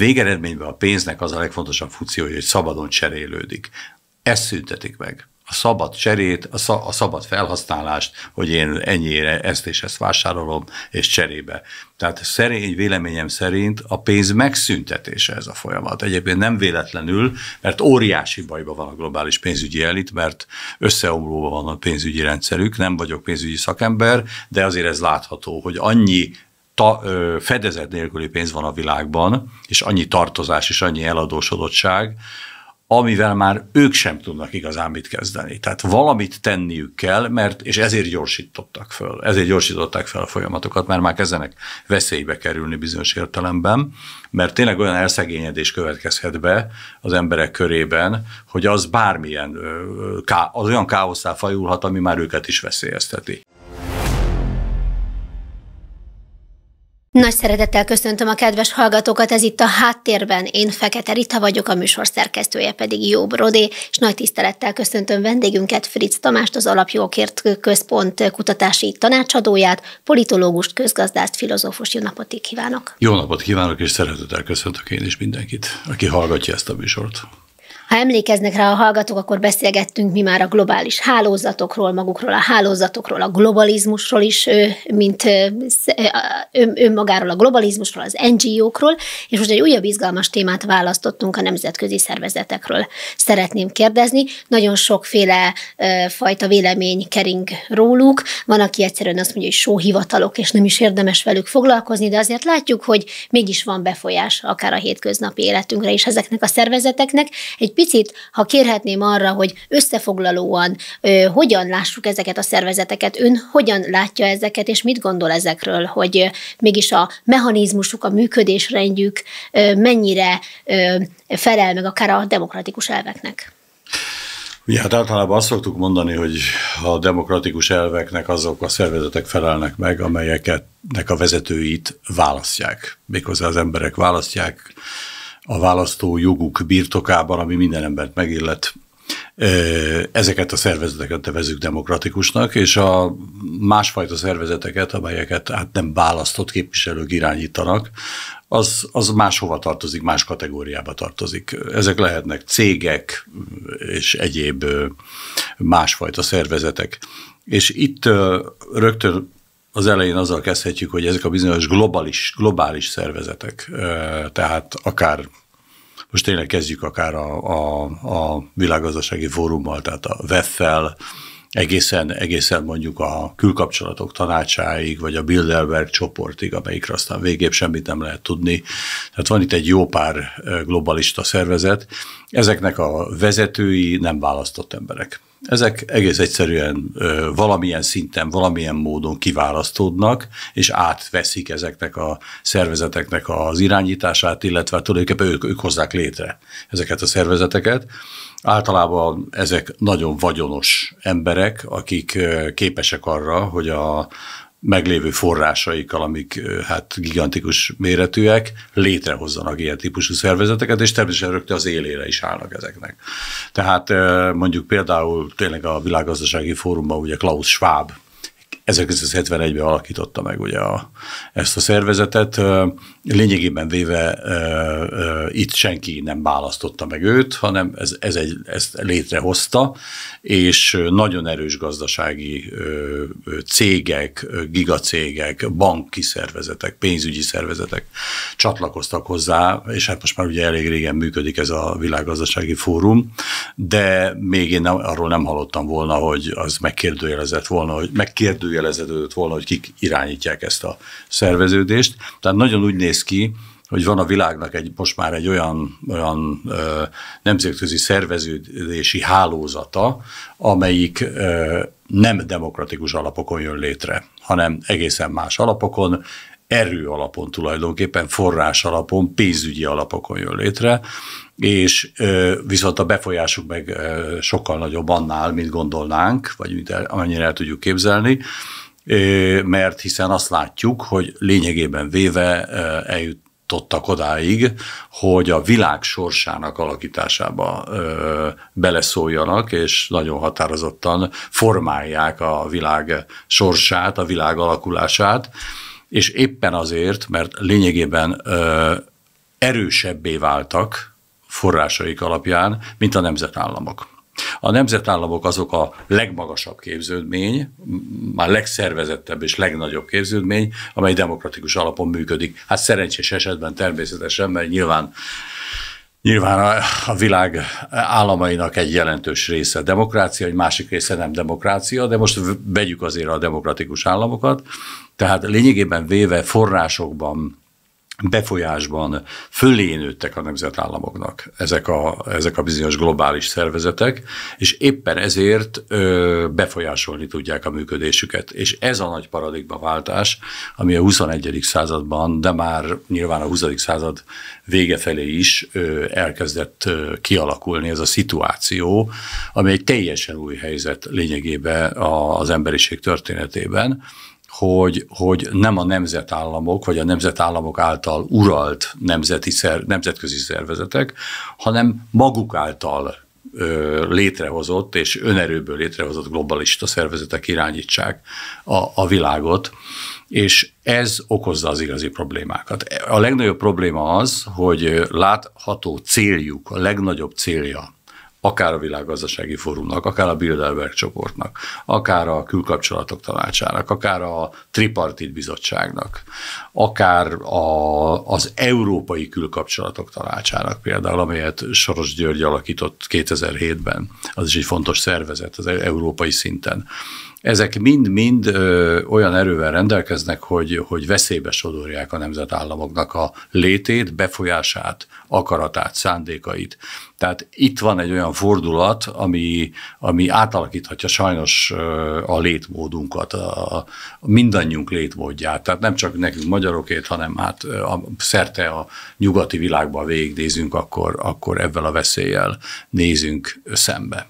Végeredményben a pénznek az a legfontosabb funkciója, hogy szabadon cserélődik. Ezt szüntetik meg a szabad cserét, a szabad felhasználást, hogy én ennyire ezt és ezt vásárolom, és cserébe. Tehát szerény, véleményem szerint a pénz megszüntetése ez a folyamat. Egyébként nem véletlenül, mert óriási bajban van a globális pénzügyi elit, mert összeomlóban van a pénzügyi rendszerük, nem vagyok pénzügyi szakember, de azért ez látható, hogy annyi ta, ö, fedezet nélküli pénz van a világban, és annyi tartozás és annyi eladósodottság, amivel már ők sem tudnak igazán mit kezdeni. Tehát valamit tenniük kell, mert, és ezért gyorsítottak föl, ezért gyorsították fel a folyamatokat, mert már kezdenek veszélybe kerülni bizonyos értelemben, mert tényleg olyan elszegényedés következhet be az emberek körében, hogy az bármilyen, az olyan káoszá fajulhat, ami már őket is veszélyezteti. Nagy szeretettel köszöntöm a kedves hallgatókat, ez itt a háttérben. Én Fekete Rita vagyok, a műsor szerkesztője pedig Jó Brodé, és nagy tisztelettel köszöntöm vendégünket Fritz Tamást, az Alapjókért Központ kutatási tanácsadóját, politológust, közgazdást, filozófus. Jó napot kívánok! Jó napot kívánok, és szeretettel köszöntök én is mindenkit, aki hallgatja ezt a műsort. Ha emlékeznek rá a hallgatók, akkor beszélgettünk mi már a globális hálózatokról, magukról a hálózatokról, a globalizmusról is, mint önmagáról a globalizmusról, az NGO-król, és most egy újabb izgalmas témát választottunk a nemzetközi szervezetekről. Szeretném kérdezni, nagyon sokféle fajta vélemény kering róluk, van, aki egyszerűen azt mondja, hogy sóhivatalok, és nem is érdemes velük foglalkozni, de azért látjuk, hogy mégis van befolyás akár a hétköznapi életünkre, és ezeknek a szervezeteknek egy picit, ha kérhetném arra, hogy összefoglalóan ö, hogyan lássuk ezeket a szervezeteket, ön hogyan látja ezeket, és mit gondol ezekről, hogy ö, mégis a mechanizmusuk, a működésrendjük ö, mennyire ö, felel meg akár a demokratikus elveknek? Mi hát általában azt szoktuk mondani, hogy a demokratikus elveknek azok a szervezetek felelnek meg, amelyeket a vezetőit választják. Méghozzá az emberek választják, a választó joguk birtokában, ami minden embert megillet, ezeket a szervezeteket nevezük demokratikusnak, és a másfajta szervezeteket, amelyeket hát nem választott képviselők irányítanak, az, az máshova tartozik, más kategóriába tartozik. Ezek lehetnek cégek és egyéb másfajta szervezetek. És itt rögtön az elején azzal kezdhetjük, hogy ezek a bizonyos globális, globális szervezetek, tehát akár most tényleg kezdjük akár a, a, a világgazdasági fórummal, tehát a WEF-fel, egészen, egészen mondjuk a külkapcsolatok tanácsáig, vagy a Bilderberg csoportig, amelyikre aztán végépp semmit nem lehet tudni. Tehát van itt egy jó pár globalista szervezet, ezeknek a vezetői nem választott emberek ezek egész egyszerűen ö, valamilyen szinten, valamilyen módon kiválasztódnak, és átveszik ezeknek a szervezeteknek az irányítását, illetve hát tulajdonképpen ők, ők hozzák létre ezeket a szervezeteket. Általában ezek nagyon vagyonos emberek, akik képesek arra, hogy a meglévő forrásaikkal, amik hát gigantikus méretűek, létrehozzanak ilyen típusú szervezeteket, és természetesen rögtön az élére is állnak ezeknek. Tehát mondjuk például tényleg a világgazdasági fórumban ugye Klaus Schwab 1971-ben alakította meg ugye a, ezt a szervezetet, lényegében véve itt senki nem választotta meg őt, hanem ez, ez egy, ezt létrehozta, és nagyon erős gazdasági cégek, gigacégek, banki szervezetek, pénzügyi szervezetek csatlakoztak hozzá, és hát most már ugye elég régen működik ez a világgazdasági fórum, de még én nem, arról nem hallottam volna, hogy az megkérdőjelezett volna, hogy megkérdőjelezett volna, hogy kik irányítják ezt a szerveződést. Tehát nagyon úgy néz néz ki, hogy van a világnak egy, most már egy olyan, olyan ö, nemzetközi szerveződési hálózata, amelyik ö, nem demokratikus alapokon jön létre, hanem egészen más alapokon, erő alapon tulajdonképpen, forrás alapon, pénzügyi alapokon jön létre, és viszont a befolyásuk meg sokkal nagyobb annál, mint gondolnánk, vagy mint amennyire el tudjuk képzelni, mert hiszen azt látjuk, hogy lényegében véve eljut jutottak odáig, hogy a világ sorsának alakításába ö, beleszóljanak, és nagyon határozottan formálják a világ sorsát, a világ alakulását, és éppen azért, mert lényegében ö, erősebbé váltak forrásaik alapján, mint a nemzetállamok. A nemzetállamok azok a legmagasabb képződmény, már legszervezettebb és legnagyobb képződmény, amely demokratikus alapon működik. Hát szerencsés esetben természetesen, mert nyilván Nyilván a világ államainak egy jelentős része demokrácia, egy másik része nem demokrácia, de most vegyük azért a demokratikus államokat. Tehát lényegében véve forrásokban befolyásban fölé nőttek a nemzetállamoknak ezek a, ezek a bizonyos globális szervezetek, és éppen ezért ö, befolyásolni tudják a működésüket. És ez a nagy paradigmaváltás, ami a 21. században, de már nyilván a 20. század vége felé is ö, elkezdett ö, kialakulni ez a szituáció, ami egy teljesen új helyzet lényegében az emberiség történetében, hogy, hogy nem a nemzetállamok, vagy a nemzetállamok által uralt nemzeti szer, nemzetközi szervezetek, hanem maguk által ö, létrehozott és önerőből létrehozott globalista szervezetek irányítsák a, a világot, és ez okozza az igazi problémákat. A legnagyobb probléma az, hogy látható céljuk, a legnagyobb célja akár a világgazdasági fórumnak, akár a Bilderberg csoportnak, akár a külkapcsolatok tanácsának, akár a tripartit bizottságnak, akár a, az európai külkapcsolatok tanácsának például, amelyet Soros György alakított 2007-ben, az is egy fontos szervezet az európai szinten ezek mind-mind olyan erővel rendelkeznek, hogy, hogy veszélybe sodorják a nemzetállamoknak a létét, befolyását, akaratát, szándékait. Tehát itt van egy olyan fordulat, ami, ami átalakíthatja sajnos a létmódunkat, a, a mindannyiunk létmódját. Tehát nem csak nekünk magyarokét, hanem hát a, szerte a nyugati világban végignézünk, akkor, akkor ebben a veszéllyel nézünk szembe.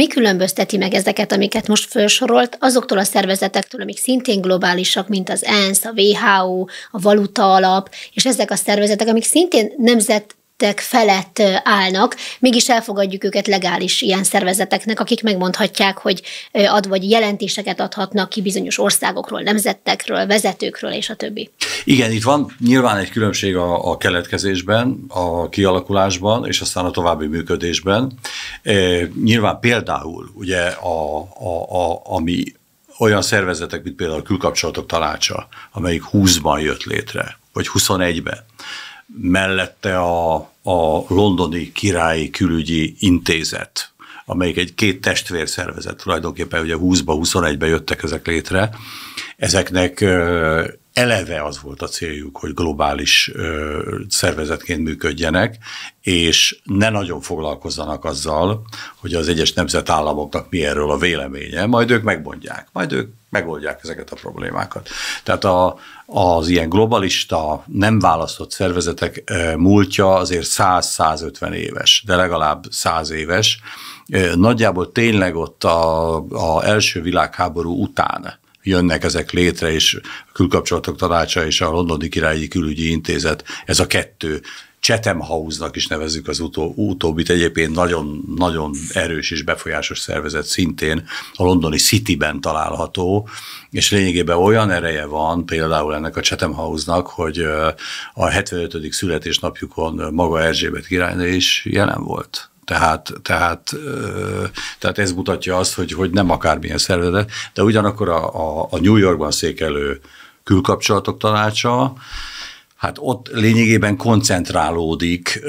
Mi különbözteti meg ezeket, amiket most felsorolt, azoktól a szervezetektől, amik szintén globálisak, mint az ENSZ, a WHO, a Valuta Alap, és ezek a szervezetek, amik szintén nemzet szervezetek felett állnak, mégis elfogadjuk őket legális ilyen szervezeteknek, akik megmondhatják, hogy ad vagy jelentéseket adhatnak ki bizonyos országokról, nemzetekről, vezetőkről és a többi. Igen, itt van nyilván egy különbség a, a keletkezésben, a kialakulásban és aztán a további működésben. E, nyilván például ugye a, a, a, ami olyan szervezetek, mint például a Külkapcsolatok Tanácsa, amelyik 20-ban jött létre, vagy 21-ben mellette a, a londoni királyi külügyi intézet, amelyik egy két szervezet tulajdonképpen ugye 20-ba, 21-be jöttek ezek létre, ezeknek eleve az volt a céljuk, hogy globális szervezetként működjenek, és ne nagyon foglalkozzanak azzal, hogy az egyes nemzetállamoknak mi erről a véleménye, majd ők megmondják, majd ők megoldják ezeket a problémákat. Tehát a, az ilyen globalista, nem választott szervezetek múltja azért 100-150 éves, de legalább 100 éves. Nagyjából tényleg ott a, a első világháború után jönnek ezek létre, és a külkapcsolatok tanácsa és a londoni királyi külügyi intézet, ez a kettő Chatham House-nak is nevezzük az utó, utóbbit, egyébként nagyon-nagyon erős és befolyásos szervezet szintén a londoni City-ben található, és lényegében olyan ereje van például ennek a Chatham House-nak, hogy a 75. születésnapjukon maga Erzsébet királynő is jelen volt. Tehát, tehát, tehát ez mutatja azt, hogy, hogy nem akármilyen szervezet, de ugyanakkor a, a, a New Yorkban székelő külkapcsolatok tanácsa, hát ott lényegében koncentrálódik,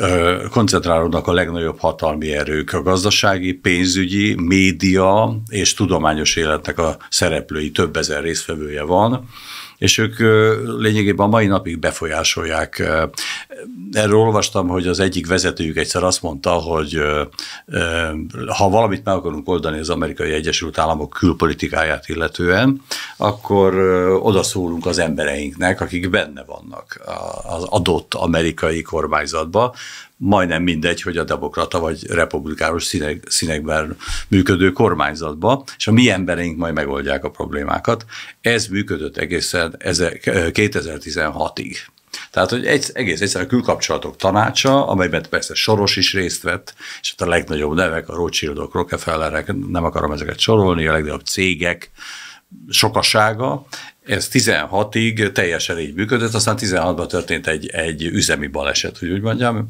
koncentrálódnak a legnagyobb hatalmi erők, a gazdasági, pénzügyi, média és tudományos életnek a szereplői, több ezer résztvevője van, és ők lényegében a mai napig befolyásolják. Erről olvastam, hogy az egyik vezetőjük egyszer azt mondta, hogy ha valamit meg akarunk oldani az amerikai Egyesült Államok külpolitikáját illetően, akkor szólunk az embereinknek, akik benne vannak az adott amerikai kormányzatba, majdnem mindegy, hogy a demokrata vagy republikánus színek, színekben működő kormányzatba, és a mi embereink majd megoldják a problémákat. Ez működött egészen 2016-ig. Tehát, hogy egy, egész egyszerűen a külkapcsolatok tanácsa, amelyben persze Soros is részt vett, és hát a legnagyobb nevek, a Rothschildok, Rockefellerek, nem akarom ezeket sorolni, a legnagyobb cégek, sokasága, ez 16-ig teljesen így működött, aztán 16-ban történt egy, egy üzemi baleset, hogy úgy mondjam,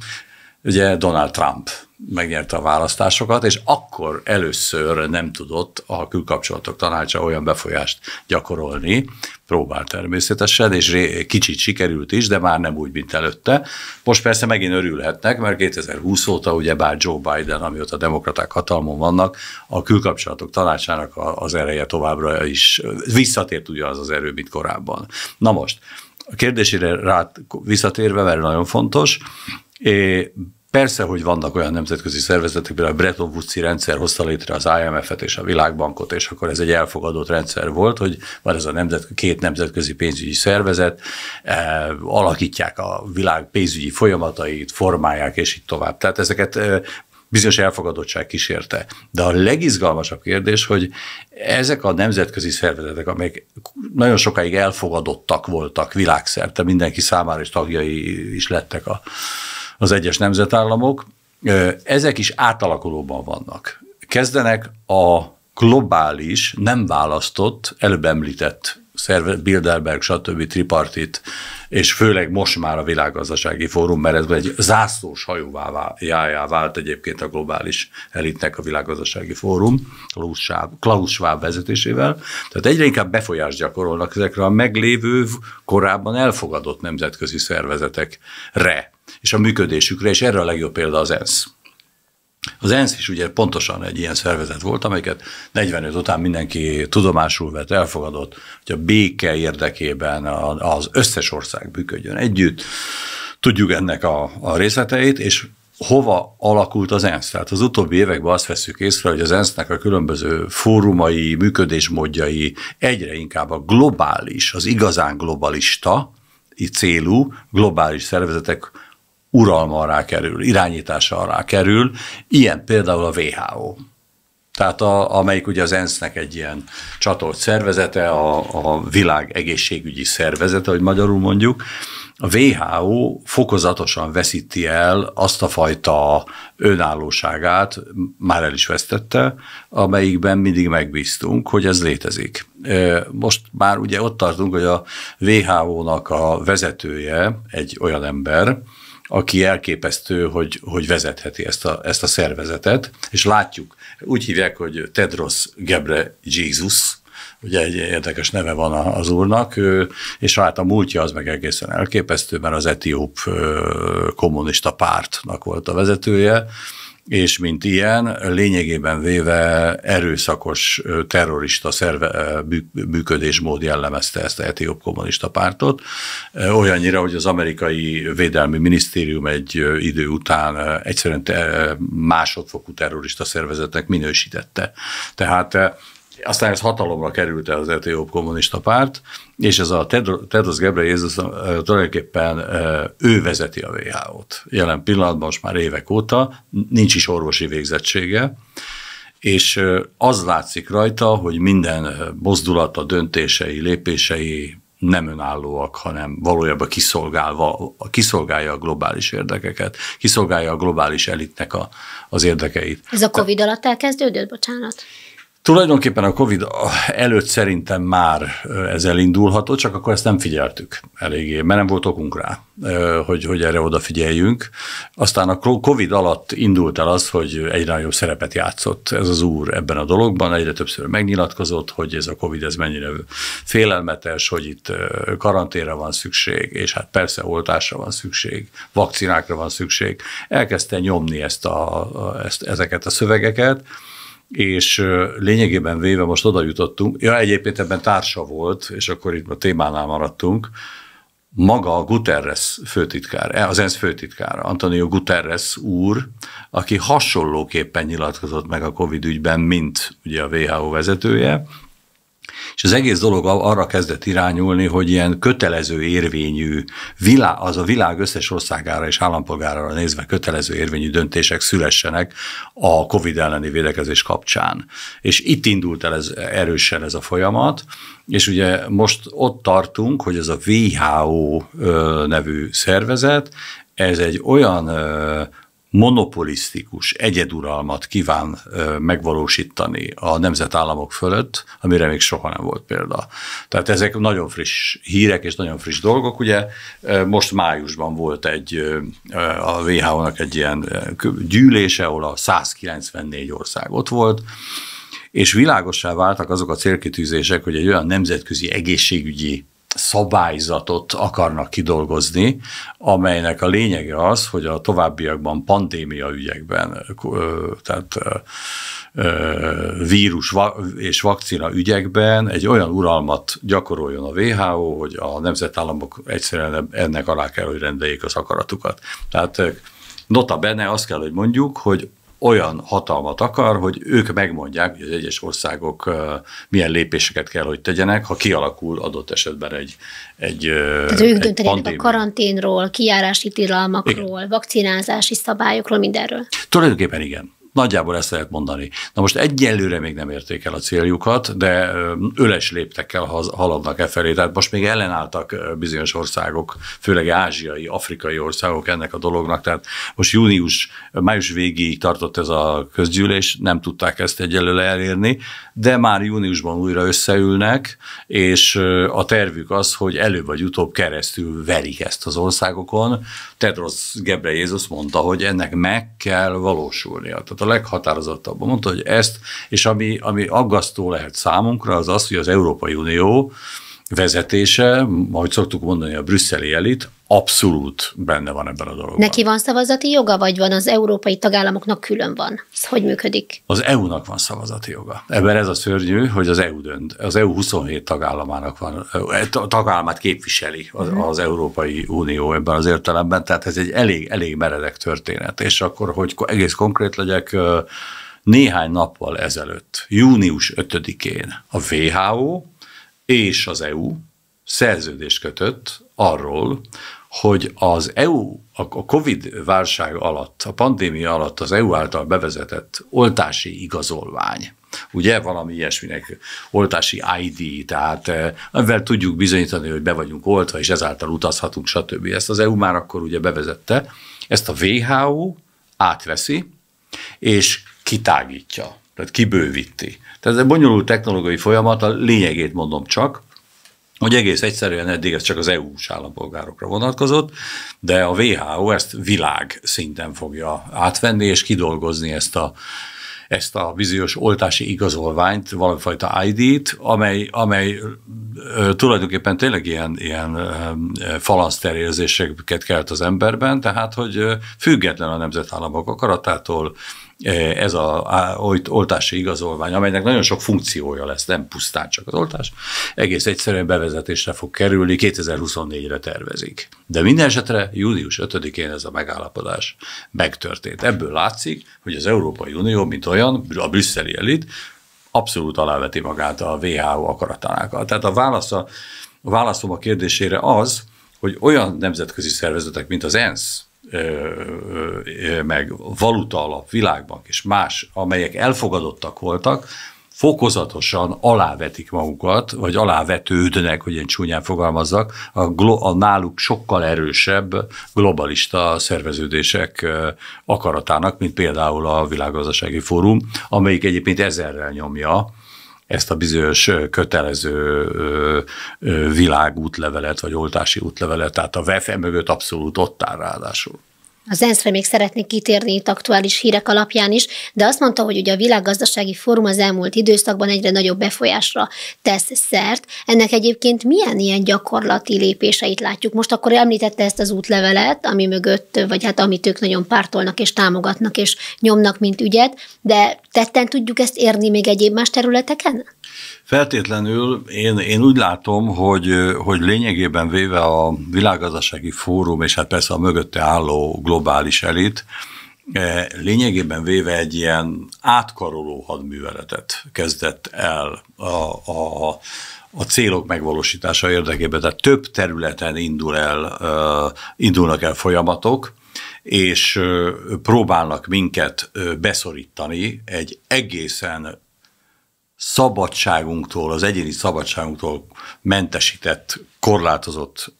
Ugye Donald Trump megnyerte a választásokat, és akkor először nem tudott a külkapcsolatok tanácsa olyan befolyást gyakorolni, próbált természetesen, és kicsit sikerült is, de már nem úgy, mint előtte. Most persze megint örülhetnek, mert 2020 óta ugye bár Joe Biden, amióta a demokraták hatalmon vannak, a külkapcsolatok tanácsának az ereje továbbra is visszatért ugyanaz az erő, mint korábban. Na most, a kérdésére rá visszatérve, mert nagyon fontos, É, Persze, hogy vannak olyan nemzetközi szervezetek, például a Bretton Woods-i rendszer hozta létre az IMF-et és a Világbankot, és akkor ez egy elfogadott rendszer volt, hogy van ez a nemzet, két nemzetközi pénzügyi szervezet, e, alakítják a világ pénzügyi folyamatait, formálják, és így tovább. Tehát ezeket e, bizonyos elfogadottság kísérte. De a legizgalmasabb kérdés, hogy ezek a nemzetközi szervezetek, amelyek nagyon sokáig elfogadottak voltak világszerte, mindenki számára is tagjai is lettek a az egyes nemzetállamok, ezek is átalakulóban vannak. Kezdenek a globális, nem választott, előbb említett szerve Bilderberg, stb. tripartit, és főleg most már a világgazdasági fórum, mert ez egy zászlós hajóvá jájá vált egyébként a globális elitnek a világgazdasági fórum, Klaus Schwab, Klaus Schwab vezetésével. Tehát egyre inkább befolyást gyakorolnak ezekre a meglévő, korábban elfogadott nemzetközi szervezetekre és a működésükre, és erre a legjobb példa az ENSZ. Az ENSZ is ugye pontosan egy ilyen szervezet volt, amelyeket 45 után mindenki tudomásul vett, elfogadott, hogy a béke érdekében az összes ország működjön együtt. Tudjuk ennek a, a részleteit, és hova alakult az ENSZ. Tehát az utóbbi években azt veszük észre, hogy az ENSZ-nek a különböző fórumai, működésmódjai egyre inkább a globális, az igazán globalista célú globális szervezetek uralma alá kerül, irányítása alá kerül, ilyen például a WHO. Tehát a, amelyik ugye az ENSZ-nek egy ilyen csatolt szervezete, a, a világ egészségügyi szervezete, hogy magyarul mondjuk, a WHO fokozatosan veszíti el azt a fajta önállóságát, már el is vesztette, amelyikben mindig megbíztunk, hogy ez létezik. Most már ugye ott tartunk, hogy a WHO-nak a vezetője egy olyan ember, aki elképesztő, hogy, hogy vezetheti ezt a, ezt a szervezetet, és látjuk, úgy hívják, hogy Tedros Gebre Jesus, ugye egy érdekes neve van az úrnak, és hát a múltja az meg egészen elképesztő, mert az etióp kommunista pártnak volt a vezetője, és mint ilyen lényegében véve erőszakos terrorista szerve, működésmód jellemezte ezt a etióp kommunista pártot, olyannyira, hogy az amerikai védelmi minisztérium egy idő után egyszerűen másodfokú terrorista szervezetnek minősítette. Tehát aztán ez hatalomra került el az etióp kommunista párt, és ez a Tedros Ghebreyesus tulajdonképpen ő vezeti a WHO-t. Jelen pillanatban most már évek óta, nincs is orvosi végzettsége, és az látszik rajta, hogy minden mozdulata, döntései, lépései nem önállóak, hanem valójában kiszolgálva, kiszolgálja a globális érdekeket, kiszolgálja a globális elitnek a, az érdekeit. Ez a Covid Te- alatt elkezdődött, bocsánat? Tulajdonképpen a Covid előtt szerintem már ez elindulhatott, csak akkor ezt nem figyeltük eléggé, mert nem volt okunk rá, hogy, hogy erre odafigyeljünk. Aztán a Covid alatt indult el az, hogy egyre nagyobb szerepet játszott ez az úr ebben a dologban, egyre többször megnyilatkozott, hogy ez a Covid ez mennyire félelmetes, hogy itt karanténra van szükség, és hát persze oltásra van szükség, vakcinákra van szükség. Elkezdte nyomni ezt a, ezt, ezeket a szövegeket, és lényegében véve most oda jutottunk, ja egyébként ebben társa volt, és akkor itt a témánál maradtunk, maga a Guterres főtitkár, e, az ENSZ főtitkára, Antonio Guterres úr, aki hasonlóképpen nyilatkozott meg a Covid ügyben, mint ugye a WHO vezetője, és az egész dolog arra kezdett irányulni, hogy ilyen kötelező érvényű, világ, az a világ összes országára és állampolgárára nézve kötelező érvényű döntések szülessenek a COVID elleni védekezés kapcsán. És itt indult el ez erősen ez a folyamat, és ugye most ott tartunk, hogy ez a WHO nevű szervezet, ez egy olyan monopolisztikus egyeduralmat kíván megvalósítani a nemzetállamok fölött, amire még soha nem volt példa. Tehát ezek nagyon friss hírek és nagyon friss dolgok. Ugye most májusban volt egy a WHO-nak egy ilyen gyűlése, ahol a 194 ország ott volt, és világosá váltak azok a célkitűzések, hogy egy olyan nemzetközi egészségügyi szabályzatot akarnak kidolgozni, amelynek a lényege az, hogy a továbbiakban pandémia ügyekben, tehát vírus és vakcina ügyekben egy olyan uralmat gyakoroljon a WHO, hogy a nemzetállamok egyszerűen ennek alá kell, hogy rendeljék az akaratukat. Tehát nota bene azt kell, hogy mondjuk, hogy olyan hatalmat akar, hogy ők megmondják, hogy az egyes országok milyen lépéseket kell, hogy tegyenek, ha kialakul adott esetben egy egy Tehát ők döntenek a karanténról, kiárási tilalmakról, Igen. vakcinázási szabályokról, mindenről. Tulajdonképpen igen. Nagyjából ezt lehet mondani. Na most egyelőre még nem érték el a céljukat, de öles léptekkel haladnak e felé. Tehát most még ellenálltak bizonyos országok, főleg ázsiai, afrikai országok ennek a dolognak. Tehát most június, május végéig tartott ez a közgyűlés, nem tudták ezt egyelőre elérni, de már júniusban újra összeülnek, és a tervük az, hogy előbb vagy utóbb keresztül verik ezt az országokon. Tedros Jézus mondta, hogy ennek meg kell valósulnia. Tehát a leghatározottabban. Mondta, hogy ezt, és ami, ami aggasztó lehet számunkra, az az, hogy az Európai Unió vezetése, ahogy szoktuk mondani, a brüsszeli elit, abszolút benne van ebben a dologban. Neki van szavazati joga, vagy van az európai tagállamoknak külön van? Ez hogy működik? Az EU-nak van szavazati joga. Ebben ez a szörnyű, hogy az EU dönt. Az EU 27 tagállamának van, e, tagállamát képviseli az, mhm. az Európai Unió ebben az értelemben, tehát ez egy elég, elég meredek történet. És akkor, hogy egész konkrét legyek, néhány nappal ezelőtt, június 5-én a WHO és az EU szerződést kötött arról, hogy az EU a COVID válság alatt, a pandémia alatt az EU által bevezetett oltási igazolvány, ugye valami ilyesminek oltási ID, tehát eh, amivel tudjuk bizonyítani, hogy be vagyunk oltva, és ezáltal utazhatunk, stb. Ezt az EU már akkor ugye bevezette, ezt a WHO átveszi, és kitágítja tehát kibővíti. Tehát ez egy bonyolult technológiai folyamat, a lényegét mondom csak, hogy egész egyszerűen eddig ez csak az EU-s állampolgárokra vonatkozott, de a WHO ezt világ szinten fogja átvenni és kidolgozni ezt a ezt a bizonyos oltási igazolványt, valamifajta ID-t, amely, amely ö, tulajdonképpen tényleg ilyen, ilyen falanszterérzéseket kelt az emberben, tehát hogy független a nemzetállamok akaratától, ez a oltási igazolvány, amelynek nagyon sok funkciója lesz, nem pusztán csak az oltás, egész egyszerűen bevezetésre fog kerülni, 2024-re tervezik. De minden esetre június 5-én ez a megállapodás megtörtént. Ebből látszik, hogy az Európai Unió, mint olyan, a brüsszeli elit abszolút aláveti magát a WHO akaratának. Tehát a, válasz a, a válaszom a kérdésére az, hogy olyan nemzetközi szervezetek, mint az ENSZ, meg valuta alap világbank és más, amelyek elfogadottak voltak, fokozatosan alávetik magukat, vagy alávetődnek, hogy én csúnyán fogalmazzak, a, glo- a náluk sokkal erősebb globalista szerveződések akaratának, mint például a Világgazdasági Fórum, amelyik egyébként ezerrel nyomja ezt a bizonyos kötelező világútlevelet, vagy oltási útlevelet, tehát a WFE mögött abszolút ott áll ráadásul az ensz még szeretnék kitérni itt aktuális hírek alapján is, de azt mondta, hogy ugye a világgazdasági fórum az elmúlt időszakban egyre nagyobb befolyásra tesz szert. Ennek egyébként milyen ilyen gyakorlati lépéseit látjuk? Most akkor említette ezt az útlevelet, ami mögött, vagy hát amit ők nagyon pártolnak és támogatnak és nyomnak, mint ügyet, de tetten tudjuk ezt érni még egyéb más területeken? Feltétlenül én, én úgy látom, hogy, hogy lényegében véve a világgazdasági fórum, és hát persze a mögötte álló globális elit, e, lényegében véve egy ilyen átkaroló hadműveletet kezdett el a, a, a célok megvalósítása érdekében. Tehát több területen indul el, indulnak el folyamatok, és próbálnak minket beszorítani egy egészen szabadságunktól, az egyéni szabadságunktól mentesített, korlátozott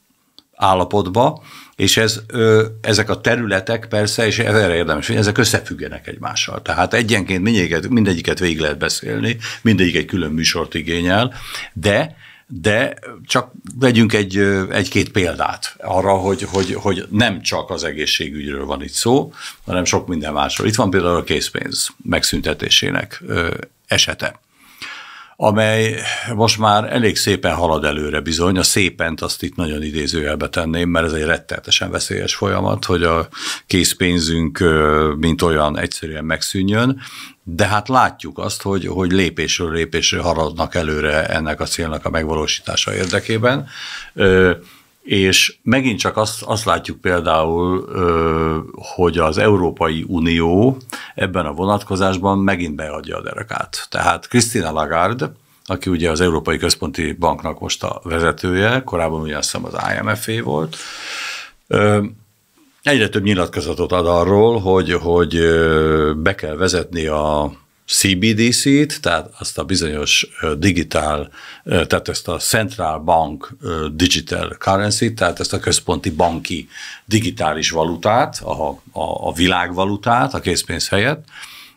állapotba, és ez, ö, ezek a területek persze, és erre érdemes, hogy ezek összefüggenek egymással. Tehát egyenként mindegyiket, mindegyiket végig lehet beszélni, mindegyik egy külön műsort igényel, de de csak vegyünk egy, egy-két példát arra, hogy, hogy, hogy nem csak az egészségügyről van itt szó, hanem sok minden másról. Itt van például a készpénz megszüntetésének esete amely most már elég szépen halad előre bizony. A szépent azt itt nagyon idézőjelbe tenném, mert ez egy retteltesen veszélyes folyamat, hogy a készpénzünk mint olyan egyszerűen megszűnjön, de hát látjuk azt, hogy, hogy lépésről lépésre haladnak előre ennek a célnak a megvalósítása érdekében. És megint csak azt, azt látjuk például, hogy az Európai Unió ebben a vonatkozásban megint beadja a derekát. Tehát Krisztina Lagarde, aki ugye az Európai Központi Banknak most a vezetője, korábban ugye azt hiszem az IMF-é volt, egyre több nyilatkozatot ad arról, hogy, hogy be kell vezetni a, CBDC-t, tehát azt a bizonyos digitál, tehát ezt a Central Bank Digital Currency, tehát ezt a központi banki digitális valutát, a, a, a világvalutát a készpénz helyett,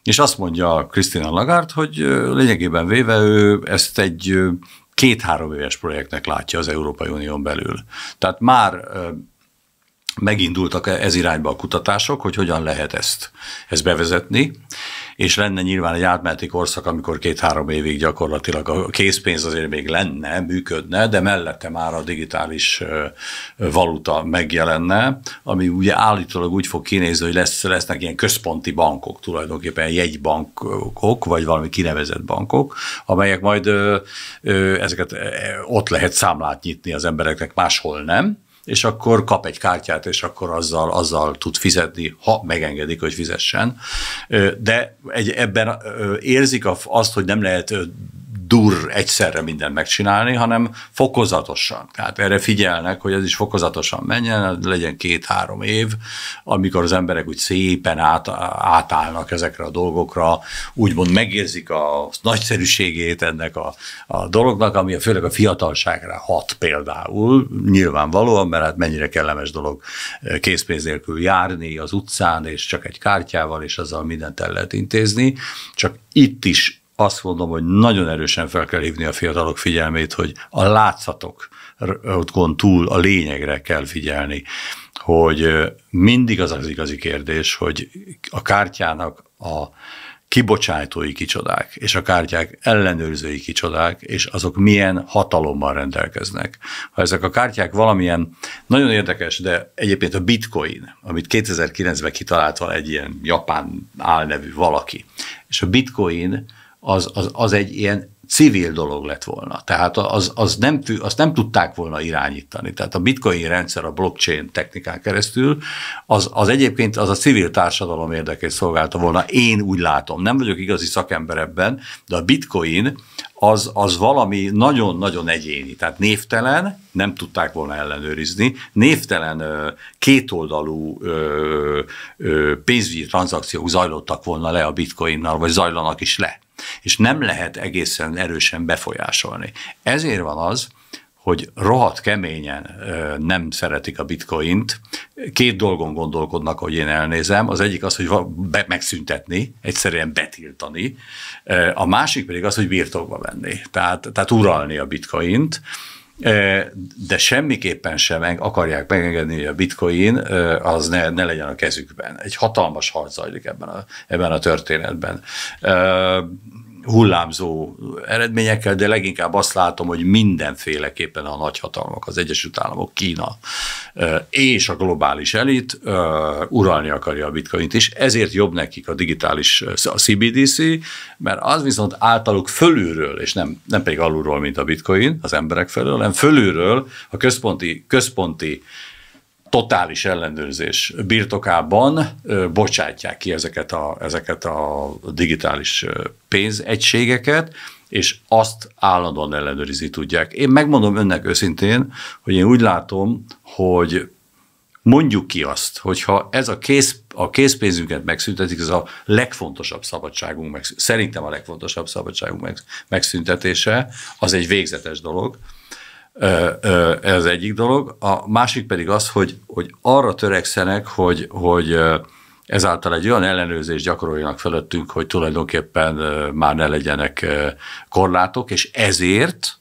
és azt mondja Krisztina Lagarde, hogy lényegében véve ő ezt egy két-három éves projektnek látja az Európai Unión belül. Tehát már megindultak ez irányba a kutatások, hogy hogyan lehet ezt, ezt bevezetni, és lenne nyilván egy átmeneti korszak, amikor két-három évig gyakorlatilag a készpénz azért még lenne, működne, de mellette már a digitális valuta megjelenne, ami ugye állítólag úgy fog kinézni, hogy lesz, lesznek ilyen központi bankok, tulajdonképpen jegybankok, vagy valami kinevezett bankok, amelyek majd ö, ö, ezeket ott lehet számlát nyitni az embereknek, máshol nem, és akkor kap egy kártyát, és akkor azzal, azzal tud fizetni, ha megengedik, hogy fizessen. De egy, ebben érzik azt, hogy nem lehet dur egyszerre mindent megcsinálni, hanem fokozatosan. Tehát erre figyelnek, hogy ez is fokozatosan menjen, legyen két-három év, amikor az emberek úgy szépen át, átállnak ezekre a dolgokra, úgymond megérzik a nagyszerűségét ennek a, a dolognak, ami főleg a fiatalságra hat például, nyilvánvalóan, mert hát mennyire kellemes dolog eh, készpénz nélkül járni az utcán, és csak egy kártyával, és azzal mindent el lehet intézni, csak itt is azt mondom, hogy nagyon erősen fel kell hívni a fiatalok figyelmét, hogy a látszatok látszatokon túl a lényegre kell figyelni, hogy mindig az az igazi kérdés, hogy a kártyának a kibocsátói kicsodák, és a kártyák ellenőrzői kicsodák, és azok milyen hatalommal rendelkeznek. Ha ezek a kártyák valamilyen, nagyon érdekes, de egyébként a bitcoin, amit 2009-ben kitalált van egy ilyen japán álnevű valaki, és a bitcoin az, az, az egy ilyen civil dolog lett volna. Tehát az, az nem, azt nem tudták volna irányítani. Tehát a bitcoin rendszer a blockchain technikán keresztül, az, az egyébként az a civil társadalom érdekét szolgálta volna. Én úgy látom, nem vagyok igazi szakember ebben, de a bitcoin az, az valami nagyon-nagyon egyéni, tehát névtelen, nem tudták volna ellenőrizni, névtelen kétoldalú pénzügyi tranzakciók zajlottak volna le a bitcoinnal, vagy zajlanak is le és nem lehet egészen erősen befolyásolni. Ezért van az, hogy rohadt keményen nem szeretik a bitcoint. Két dolgon gondolkodnak, hogy én elnézem. Az egyik az, hogy be, megszüntetni, egyszerűen betiltani. A másik pedig az, hogy birtokba venni, tehát, tehát uralni a bitcoint de semmiképpen sem akarják megengedni, hogy a bitcoin az ne, ne legyen a kezükben. Egy hatalmas harc zajlik ebben a, ebben a történetben hullámzó eredményekkel, de leginkább azt látom, hogy mindenféleképpen a nagyhatalmak, az Egyesült Államok, Kína és a globális elit uralni akarja a bitcoint, és ezért jobb nekik a digitális, a CBDC, mert az viszont általuk fölülről, és nem, nem pedig alulról, mint a bitcoin, az emberek felől, hanem fölülről a központi, központi totális ellenőrzés birtokában bocsátják ki ezeket a, ezeket a digitális pénzegységeket, és azt állandóan ellenőrizni tudják. Én megmondom önnek őszintén, hogy én úgy látom, hogy mondjuk ki azt, hogyha ez a, kész, a készpénzünket megszüntetik, ez a legfontosabb szabadságunk, meg, szerintem a legfontosabb szabadságunk meg, megszüntetése, az egy végzetes dolog, ez egyik dolog. A másik pedig az, hogy, hogy arra törekszenek, hogy, hogy ezáltal egy olyan ellenőrzés gyakoroljanak felettünk, hogy tulajdonképpen már ne legyenek korlátok, és ezért,